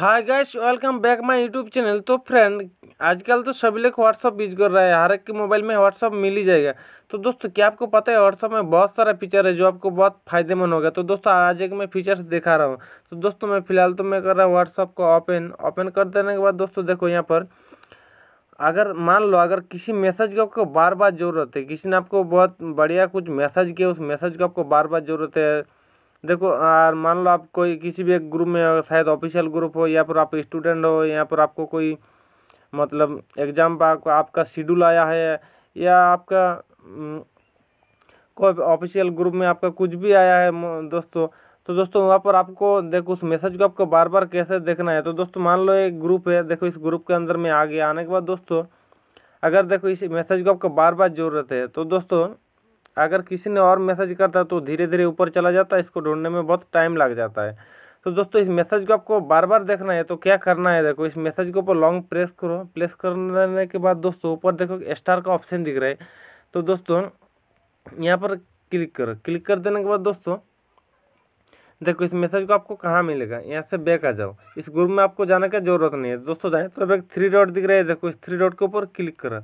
hi guys welcome back my YouTube channel तो friend आजकल तो सभी लोग व्हाट्सअप यूज कर रहे हैं हर एक के मोबाइल में व्हाट्सअप मिल ही जाएगा तो दोस्तों क्या आपको पता है व्हाट्सअप में बहुत सारा फीचर है जो आपको बहुत फायदेमंद होगा तो दोस्तों आज एक मैं फीचर्स दिखा रहा हूँ तो दोस्तों मैं फिलहाल तो मैं कर रहा हूँ व्हाट्सअप को ओपन ओपन कर देने के बाद दोस्तों देखो यहाँ पर अगर मान लो अगर किसी मैसेज को आपको बार बार जरूरत है किसी ने आपको बहुत बढ़िया कुछ मैसेज किया उस मैसेज को आपको बार बार जरूरत है देखो और मान लो आप कोई किसी भी एक ग्रुप में शायद ऑफिशियल ग्रुप हो या फिर आप स्टूडेंट हो या फिर आपको कोई मतलब एग्ज़ाम पर आपका शेड्यूल आया है या आपका हम्म, कोई ऑफिशियल ग्रुप में आपका कुछ भी आया है दोस्तों तो दोस्तों वहाँ पर आपको देखो उस मैसेज को आपको बार बार कैसे देखना है तो दोस्तों मान लो एक ग्रुप है देखो इस ग्रुप के अंदर में आ गया आने के बाद दोस्तों अगर देखो इस मैसेज को आपको बार बार ज़रूरत है तो दोस्तों अगर किसी ने और मैसेज करता तो धीरे धीरे ऊपर चला जाता है इसको ढूंढने में बहुत टाइम लग जाता है तो दोस्तों इस मैसेज को आपको बार बार देखना है तो क्या करना है देखो इस मैसेज के ऊपर लॉन्ग प्रेस करो प्रेस करने के बाद दोस्तों ऊपर देखो स्टार का ऑप्शन दिख रहा है तो दोस्तों यहाँ पर क्लिक करो क्लिक कर देने के बाद दोस्तों देखो इस मैसेज को आपको कहाँ मिलेगा यहाँ से बैक आ जाओ इस ग्रुप में आपको जाने की जरूरत नहीं है दोस्तों जाए तो एक थ्री डॉट दिख रहा है देखो इस थ्री डॉट के ऊपर क्लिक करो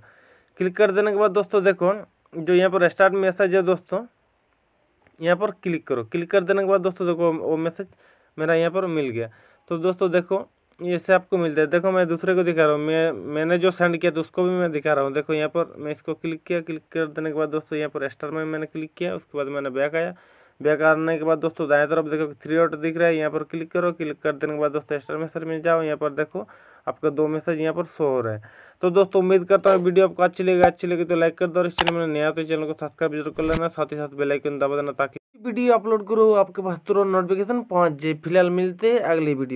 क्लिक कर देने के बाद दोस्तों देखो जो यहाँ पर स्टार्ट मैसेज है दोस्तों यहाँ पर क्लिक करो क्लिक कर देने के बाद दोस्तों देखो वो मैसेज मेरा यहाँ पर मिल गया तो दोस्तों देखो ऐसे आपको मिलता है देखो मैं दूसरे को दिखा रहा हूँ मैं मैंने जो सेंड किया था उसको भी मैं दिखा रहा हूँ देखो यहाँ पर मैं इसको क्लिक किया क्लिक कर देने के बाद दोस्तों यहाँ पर स्टार में मैंने क्लिक किया उसके बाद मैंने बैक आया बैक आने के बाद दोस्तों दाएं तरफ देखो थ्री ऑट दिख रहा है यहाँ पर क्लिक करो क्लिक कर देने के बाद दोस्तों एक्स्ट्रा मैसेज में जाओ यहाँ पर देखो आपका दो मैसेज यहाँ पर शो हो रहा है तो दोस्तों उम्मीद करता हूँ वीडियो आपको अच्छी लगी अच्छी लगी तो लाइक कर दो और इस चैनल में नया तो चैनल को सब्सक्राइब जरूर कर लेना साथ ही साथ बेलाइकन दबा देना ताकि वीडियो अपलोड करो आपके पास तुरंत नोटिफिकेशन पहुँच जाए फिलहाल मिलते हैं अगली वीडियो